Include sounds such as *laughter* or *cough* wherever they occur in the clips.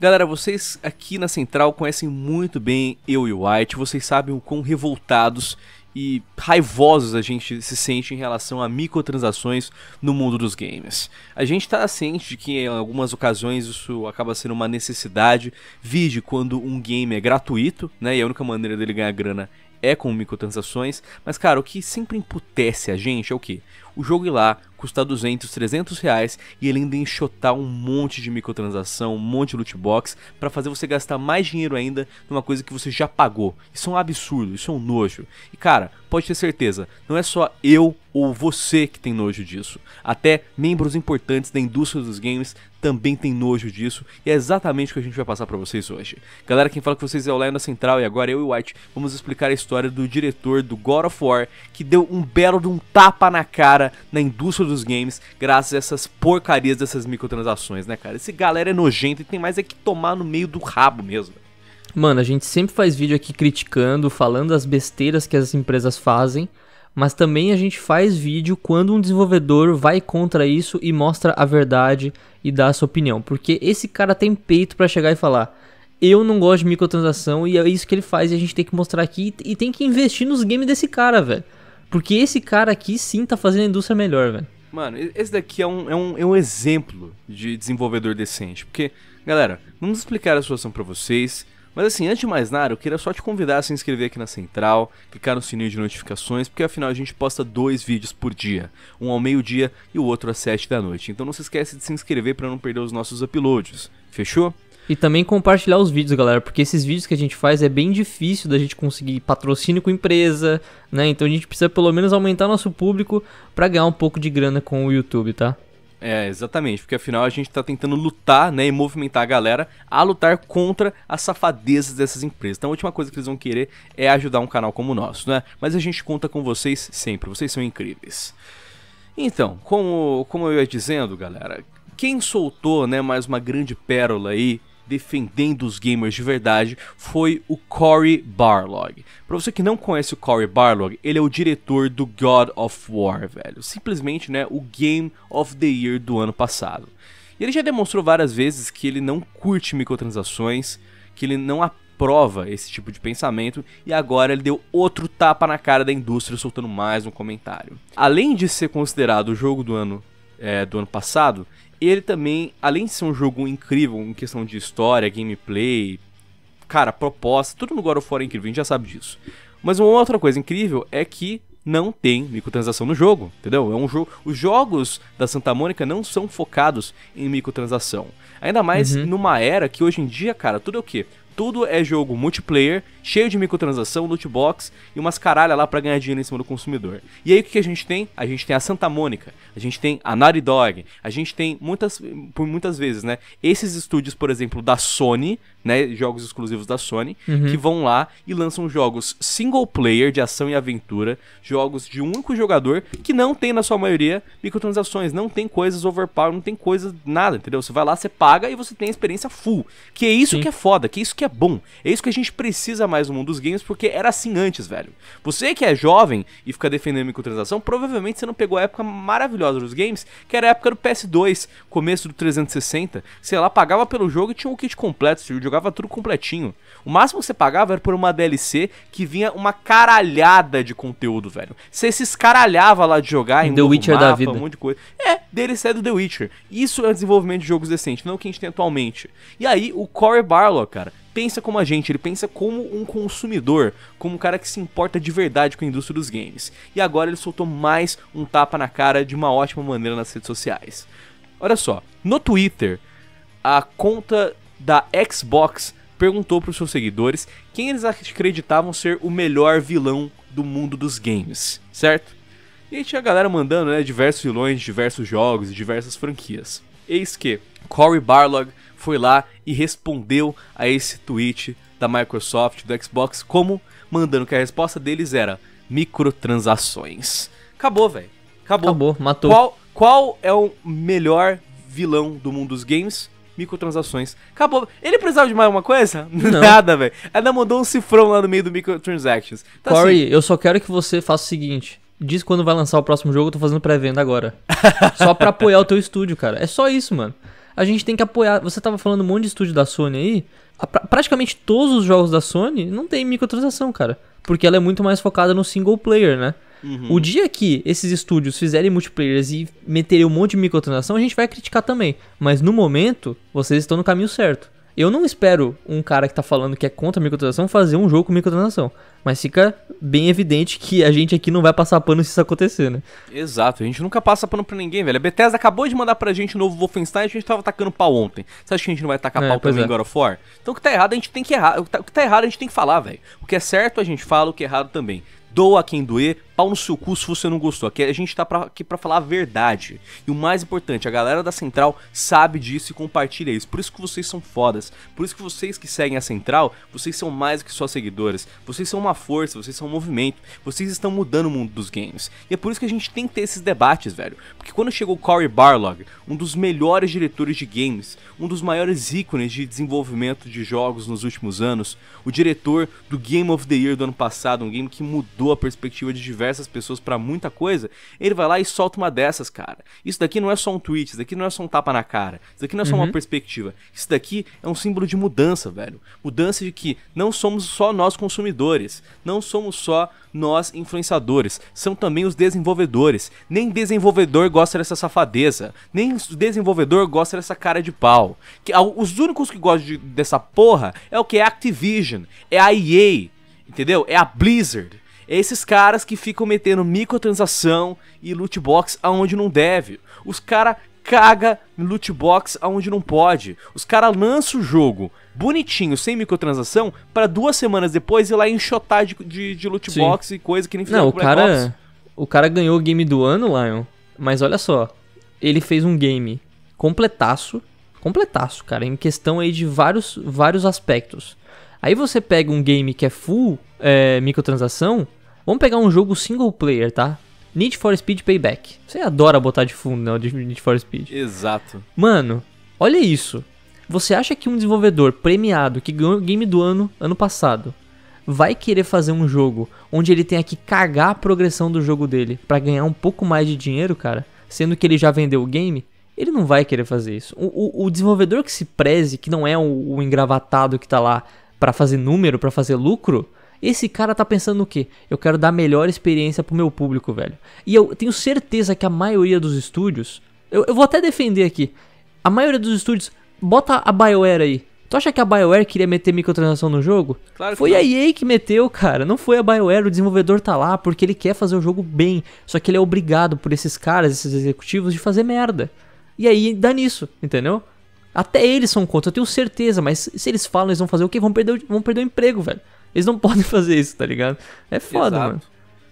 Galera, vocês aqui na Central conhecem muito bem eu e o White, vocês sabem o quão revoltados e raivosos a gente se sente em relação a microtransações no mundo dos games. A gente está ciente de que em algumas ocasiões isso acaba sendo uma necessidade, vide quando um game é gratuito, né, e a única maneira dele ganhar grana é com microtransações, mas cara, o que sempre emputece a gente é o que? o jogo ir lá, custar 200, 300 reais e ele ainda enxotar um monte de microtransação, um monte de loot box para fazer você gastar mais dinheiro ainda numa coisa que você já pagou. Isso é um absurdo, isso é um nojo. E cara, pode ter certeza, não é só eu ou você que tem nojo disso. Até membros importantes da indústria dos games também tem nojo disso, e é exatamente o que a gente vai passar para vocês hoje. Galera, quem fala com vocês é o Lion Central, e agora eu e o White vamos explicar a história do diretor do God of War, que deu um belo de um tapa na cara cara na indústria dos games graças a essas porcarias dessas microtransações, né, cara? Esse galera é nojento e tem mais é que tomar no meio do rabo mesmo. Mano, a gente sempre faz vídeo aqui criticando, falando as besteiras que as empresas fazem, mas também a gente faz vídeo quando um desenvolvedor vai contra isso e mostra a verdade e dá a sua opinião, porque esse cara tem peito para chegar e falar: "Eu não gosto de microtransação" e é isso que ele faz e a gente tem que mostrar aqui e tem que investir nos games desse cara, velho. Porque esse cara aqui sim tá fazendo a indústria melhor, velho. Mano, esse daqui é um, é, um, é um exemplo de desenvolvedor decente. Porque, galera, vamos explicar a situação para vocês. Mas assim, antes de mais nada, eu queria só te convidar a se inscrever aqui na Central, clicar no sininho de notificações, porque afinal a gente posta dois vídeos por dia, um ao meio-dia e o outro às 7 da noite. Então não se esquece de se inscrever para não perder os nossos uploads. Fechou? E também compartilhar os vídeos, galera, porque esses vídeos que a gente faz é bem difícil da gente conseguir patrocínio com empresa, né? Então a gente precisa pelo menos aumentar nosso público para ganhar um pouco de grana com o YouTube, tá? É, exatamente, porque afinal a gente tá tentando lutar, né, e movimentar a galera a lutar contra as safadezas dessas empresas. Então a última coisa que eles vão querer é ajudar um canal como o nosso, né? Mas a gente conta com vocês sempre, vocês são incríveis. Então, como, como eu ia dizendo, galera, quem soltou, né, mais uma grande pérola aí defendendo os gamers de verdade foi o Cory Barlog. Para você que não conhece o Cory Barlog, ele é o diretor do God of War, velho. Simplesmente, né, o Game of the Year do ano passado. E ele já demonstrou várias vezes que ele não curte microtransações, que ele não aprova esse tipo de pensamento e agora ele deu outro tapa na cara da indústria soltando mais um comentário. Além de ser considerado o jogo do ano é, do ano passado, ele também, além de ser um jogo incrível em questão de história, gameplay, cara, proposta, tudo no God of War é incrível, a gente já sabe disso. Mas uma outra coisa incrível é que não tem microtransação no jogo, entendeu? É um jogo, os jogos da Santa Mônica não são focados em microtransação. Ainda mais uhum. numa era que hoje em dia, cara, tudo é o quê? tudo é jogo multiplayer, cheio de microtransação, loot box e umas caralhas lá para ganhar dinheiro em cima do consumidor. E aí o que a gente tem? A gente tem a Santa Mônica, a gente tem a Naughty Dog, a gente tem muitas, por muitas vezes, né? Esses estúdios, por exemplo, da Sony, né, jogos exclusivos da Sony, uhum. que vão lá e lançam jogos single player de ação e aventura, jogos de um único jogador, que não tem, na sua maioria, microtransações, não tem coisas overpower, não tem coisas, nada, entendeu? Você vai lá, você paga e você tem a experiência full. Que é isso Sim. que é foda, que é isso que é bom. É isso que a gente precisa mais no mundo dos games, porque era assim antes, velho. Você que é jovem e fica defendendo microtransação, provavelmente você não pegou a época maravilhosa dos games, que era a época do PS2, começo do 360. Sei lá, pagava pelo jogo e tinha um kit completo, se o jogava tudo completinho. O máximo que você pagava era por uma DLC que vinha uma caralhada de conteúdo, velho. Você se escaralhava lá de jogar em The um Witcher mapa, da vida. um monte de coisa. É, DLC é do The Witcher. Isso é desenvolvimento de jogos decente, não o que a gente tem atualmente. E aí, o Corey Barlow, cara, pensa como a gente, ele pensa como um consumidor, como um cara que se importa de verdade com a indústria dos games. E agora ele soltou mais um tapa na cara de uma ótima maneira nas redes sociais. Olha só, no Twitter, a conta da Xbox perguntou para os seus seguidores quem eles acreditavam ser o melhor vilão do mundo dos games, certo? E aí tinha a galera mandando né, diversos vilões de diversos jogos e diversas franquias. Eis que Cory Barlog foi lá e respondeu a esse tweet da Microsoft, do Xbox, como mandando que a resposta deles era microtransações. Acabou, velho. Acabou. Acabou, matou. Qual, qual é o melhor vilão do mundo dos games? microtransações. Acabou. Ele precisava de mais alguma coisa? *laughs* Não. Nada, velho. Ainda mandou um cifrão lá no meio do microtransactions. Tá Corey, assim. eu só quero que você faça o seguinte. Diz quando vai lançar o próximo jogo, eu tô fazendo pré-venda agora. *laughs* só pra apoiar o teu estúdio, cara. É só isso, mano. A gente tem que apoiar. Você tava falando um monte de estúdio da Sony aí. Pra praticamente todos os jogos da Sony não tem microtransação, cara. Porque ela é muito mais focada no single player, né? Uhum. O dia que esses estúdios fizerem multiplayers e meterem um monte de microtransação, a gente vai criticar também. Mas no momento, vocês estão no caminho certo. Eu não espero um cara que tá falando que é contra a microtransação fazer um jogo com microtransação. Mas fica bem evidente que a gente aqui não vai passar pano se isso acontecer, né? Exato, a gente nunca passa pano pra ninguém, velho. A Bethesda acabou de mandar pra gente o um novo Wolfenstein e a gente tava tacando pau ontem. Você acha que a gente não vai tacar é, pau também é. God of War? Então o que tá errado a gente tem que errar. Tá, o que tá errado a gente tem que falar, velho. O que é certo a gente fala, o que é errado também. Doa quem doer, pau no seu cu se você não gostou. Aqui a gente tá pra, aqui pra falar a verdade. E o mais importante, a galera da Central sabe disso e compartilha isso. Por isso que vocês são fodas. Por isso que vocês que seguem a Central, vocês são mais que só seguidores. Vocês são uma força, vocês são um movimento. Vocês estão mudando o mundo dos games. E é por isso que a gente tem que ter esses debates, velho. Porque quando chegou Cory Barlog, um dos melhores diretores de games, um dos maiores ícones de desenvolvimento de jogos nos últimos anos, o diretor do Game of the Year do ano passado, um game que mudou a perspectiva de diversos essas pessoas para muita coisa, ele vai lá e solta uma dessas, cara. Isso daqui não é só um tweet, isso daqui não é só um tapa na cara, isso daqui não é só uhum. uma perspectiva. Isso daqui é um símbolo de mudança, velho. Mudança de que não somos só nós consumidores, não somos só nós influenciadores, são também os desenvolvedores. Nem desenvolvedor gosta dessa safadeza, nem desenvolvedor gosta dessa cara de pau. Que, os únicos que gostam de, dessa porra é o que é Activision, é a EA, entendeu? É a Blizzard. Esses caras que ficam metendo microtransação e loot box aonde não deve. Os caras caga loot box aonde não pode. Os caras lançam o jogo bonitinho, sem microtransação, para duas semanas depois ir lá enxotar de, de, de loot Sim. box e coisa que nem Não, o cara, o cara ganhou o game do ano, Lion. Mas olha só, ele fez um game completaço, completaço, cara, em questão aí de vários, vários aspectos. Aí você pega um game que é full é, microtransação, Vamos pegar um jogo single player, tá? Need for Speed Payback. Você adora botar de fundo, não, né, de Need for Speed. Exato. Mano, olha isso. Você acha que um desenvolvedor premiado que ganhou o game do ano ano passado vai querer fazer um jogo onde ele tenha que cagar a progressão do jogo dele para ganhar um pouco mais de dinheiro, cara? Sendo que ele já vendeu o game? Ele não vai querer fazer isso. O, o, o desenvolvedor que se preze, que não é o, o engravatado que tá lá para fazer número, para fazer lucro, esse cara tá pensando no quê? Eu quero dar a melhor experiência pro meu público, velho. E eu tenho certeza que a maioria dos estúdios. Eu, eu vou até defender aqui. A maioria dos estúdios. Bota a Bioware aí. Tu acha que a BioWare queria meter microtransação no jogo? Claro que foi não. a EA que meteu, cara. Não foi a BioWare, o desenvolvedor tá lá porque ele quer fazer o jogo bem. Só que ele é obrigado por esses caras, esses executivos, de fazer merda. E aí dá nisso, entendeu? Até eles são contra, eu tenho certeza, mas se eles falam, eles vão fazer o quê? Vão perder, vão perder o emprego, velho. Eles não *laughs* podem fazer isso, tá ligado? É foda, Exato. mano.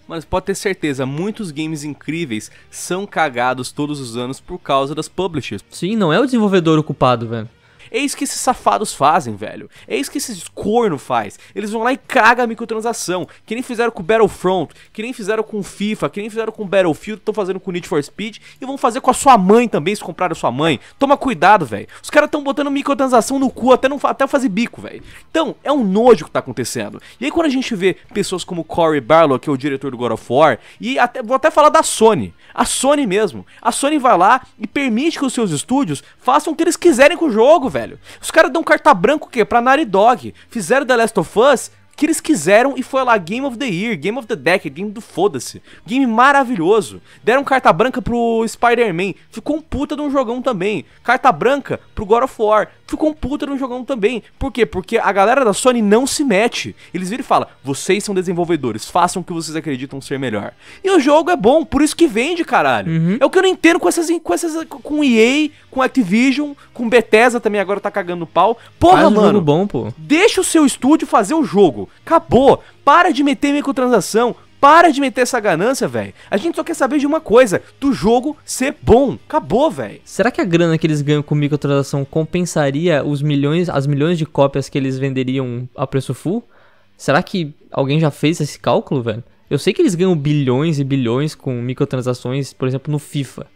Mas pode ter certeza, muitos games incríveis são cagados todos os anos por causa das publishers. Sim, não é o desenvolvedor ocupado, velho. Eis que esses safados fazem, velho. Eis que esses corno faz. Eles vão lá e cagam a microtransação. Que nem fizeram com Battlefront, que nem fizeram com FIFA, que nem fizeram com Battlefield, estão fazendo com Need for Speed e vão fazer com a sua mãe também, se compraram a sua mãe. Toma cuidado, velho. Os caras estão botando microtransação no cu até, não, até fazer bico, velho. Então, é um nojo que tá acontecendo. E aí quando a gente vê pessoas como Corey Barlow, que é o diretor do God of War, e até, vou até falar da Sony. A Sony mesmo. A Sony vai lá e permite que os seus estúdios façam o que eles quiserem com o jogo, velho velho. Os caras dão carta branca o quê? Pra Naughty Dog. Fizeram The Last of Us que eles quiseram e foi lá Game of the Year, Game of the Decade, Game do foda-se. Game maravilhoso. Deram carta branca pro Spider-Man, ficou um puta de um jogão também. Carta branca pro God of War, ficou um puta no jogão também. Por quê? Porque a galera da Sony não se mete. Eles viram e falam: vocês são desenvolvedores, façam o que vocês acreditam ser melhor. E o jogo é bom, por isso que vende, caralho. Uhum. É o que eu não entendo com essas. Com, essas, com EA, com Activision, com Bethesda também agora tá cagando pau. Porra, Faz mano. bom, pô. Deixa o seu estúdio fazer o jogo. Acabou. Para de meter microtransação. Para de meter essa ganância, velho. A gente só quer saber de uma coisa: do jogo ser bom. Acabou, velho. Será que a grana que eles ganham com microtransação compensaria os milhões, as milhões de cópias que eles venderiam a preço full? Será que alguém já fez esse cálculo, velho? Eu sei que eles ganham bilhões e bilhões com microtransações, por exemplo, no FIFA.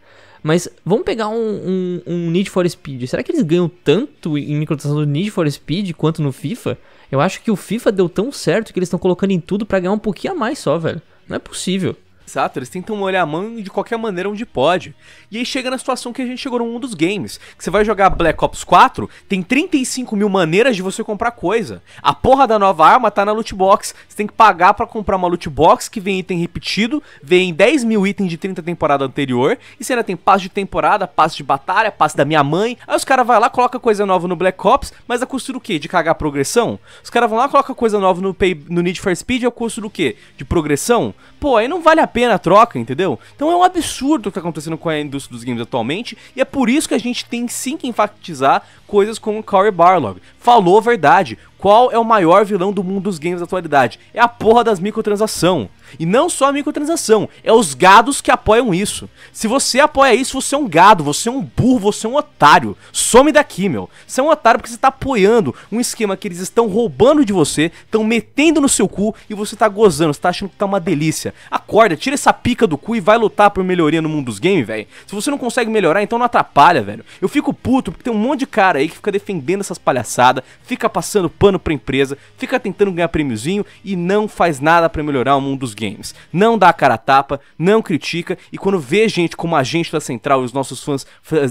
Mas vamos pegar um, um, um, Need for Speed. Será que eles ganham tanto em microtransação do Need for Speed quanto no FIFA? Eu acho que o FIFA deu tão certo que eles estão colocando em tudo para ganhar um pouquinho a mais só, velho. Não é possível. Exato, eles tentam olhar a mão de qualquer maneira onde pode. E aí chega na situação que a gente chegou num dos games. Que você vai jogar Black Ops 4, tem 35 mil maneiras de você comprar coisa. A porra da nova arma tá na loot box. Você tem que pagar para comprar uma loot box que vem item repetido, vem 10 mil itens de 30 temporada anterior. E você ainda tem passe de temporada, passe de batalha, passe da minha mãe. Aí os caras vão lá, coloca coisa nova no Black Ops, mas a é custo do quê? De cagar progressão? Os caras vão lá, coloca coisa nova no, pay, no Need for Speed, é o custo do quê? De progressão? Pô, aí não vale a pena a troca, entendeu? Então é um absurdo o que está acontecendo com a indústria dos games atualmente, e é por isso que a gente tem sim que enfatizar coisas como Corey Barlog. Falou a verdade. Qual é o maior vilão do mundo dos games da atualidade? É a porra das microtransação. E não só a microtransação, é os gados que apoiam isso. Se você apoia isso, você é um gado, você é um burro, você é um otário. Some daqui, meu. Você é um otário porque você tá apoiando um esquema que eles estão roubando de você, estão metendo no seu cu e você tá gozando, você tá achando que tá uma delícia. Acorda, tira essa pica do cu e vai lutar por melhoria no mundo dos games, velho. Se você não consegue melhorar, então não atrapalha, velho. Eu fico puto porque tem um monte de cara aí que fica defendendo essas palhaçadas, fica passando pano pra empresa, fica tentando ganhar prêmiozinho e não faz nada para melhorar o mundo dos games. Não dá a cara a tapa, não critica, e quando vê gente como a gente da Central e os nossos fãs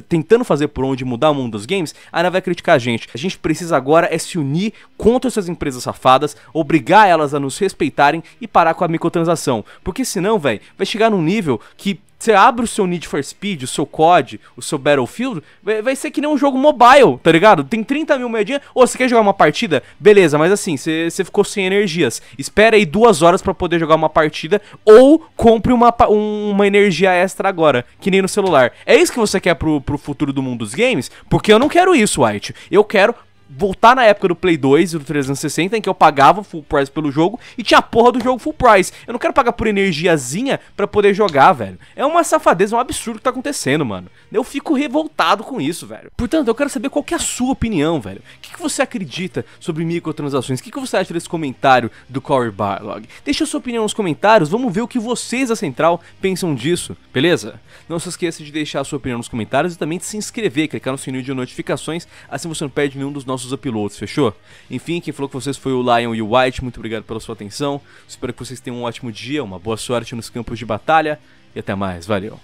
tentando fazer por onde mudar o mundo dos games, ainda vai criticar a gente. A gente precisa agora é se unir contra essas empresas safadas, obrigar elas a nos respeitarem e parar com a microtransação. Porque senão, velho, vai chegar num nível que você abre o seu Need for Speed, o seu COD, o seu Battlefield, vai ser que nem um jogo mobile, tá ligado? Tem 30 mil moedinhas. Ou você quer jogar uma partida? Beleza, mas assim, você ficou sem energias. Espera aí duas horas para poder jogar uma partida. Ou compre uma, um, uma energia extra agora, que nem no celular. É isso que você quer pro, pro futuro do mundo dos games? Porque eu não quero isso, White. Eu quero voltar na época do Play 2 e do 360, em que eu pagava full price pelo jogo e tinha a porra do jogo full price. Eu não quero pagar por energiazinha para poder jogar, velho. É uma safadeza, é um absurdo que tá acontecendo, mano. Eu fico revoltado com isso, velho. Portanto, eu quero saber qual que é a sua opinião, velho. O que, que você acredita sobre microtransações? O que, que você acha desse comentário do Corey Barlog? Deixa a sua opinião nos comentários, vamos ver o que vocês da Central pensam disso, beleza? Não se esqueça de deixar a sua opinião nos comentários e também de se inscrever, clicar no sininho de notificações, assim você não perde nenhum dos nossos nossos uploads, fechou? Enfim, quem falou com vocês foi o Lion e o White, muito obrigado pela sua atenção. Espero que vocês tenham um ótimo dia, uma boa sorte nos campos de batalha e até mais, valeu!